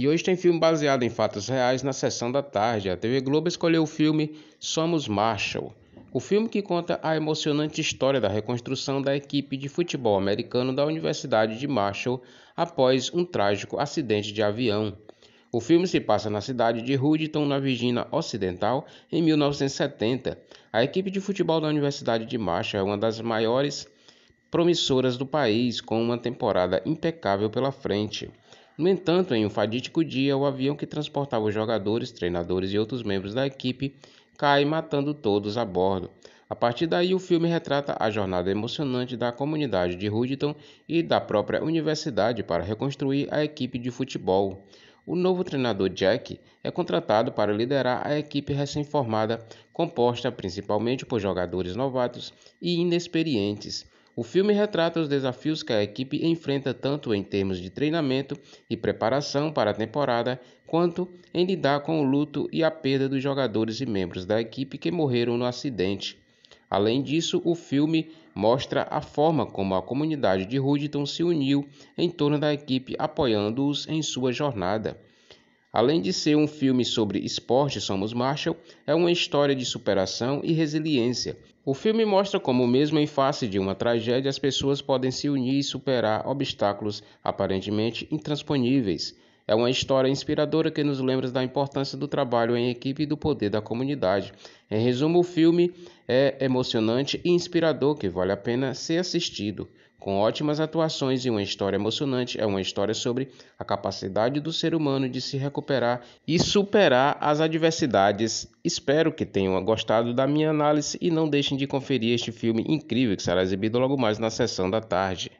E hoje tem filme baseado em fatos reais na sessão da tarde. A TV Globo escolheu o filme Somos Marshall. O filme que conta a emocionante história da reconstrução da equipe de futebol americano da Universidade de Marshall após um trágico acidente de avião. O filme se passa na cidade de Huditon, na Virgínia Ocidental, em 1970. A equipe de futebol da Universidade de Marshall é uma das maiores promissoras do país, com uma temporada impecável pela frente. No entanto, em um fadítico dia, o avião que transportava os jogadores, treinadores e outros membros da equipe cai, matando todos a bordo. A partir daí, o filme retrata a jornada emocionante da comunidade de Hooditon e da própria universidade para reconstruir a equipe de futebol. O novo treinador Jack é contratado para liderar a equipe recém-formada, composta principalmente por jogadores novatos e inexperientes. O filme retrata os desafios que a equipe enfrenta tanto em termos de treinamento e preparação para a temporada, quanto em lidar com o luto e a perda dos jogadores e membros da equipe que morreram no acidente. Além disso, o filme mostra a forma como a comunidade de Huditon se uniu em torno da equipe, apoiando-os em sua jornada. Além de ser um filme sobre esporte, Somos Marshall é uma história de superação e resiliência. O filme mostra como, mesmo em face de uma tragédia, as pessoas podem se unir e superar obstáculos aparentemente intransponíveis. É uma história inspiradora que nos lembra da importância do trabalho em equipe e do poder da comunidade. Em resumo, o filme é emocionante e inspirador que vale a pena ser assistido. Com ótimas atuações e uma história emocionante, é uma história sobre a capacidade do ser humano de se recuperar e superar as adversidades. Espero que tenham gostado da minha análise e não deixem de conferir este filme incrível que será exibido logo mais na sessão da tarde.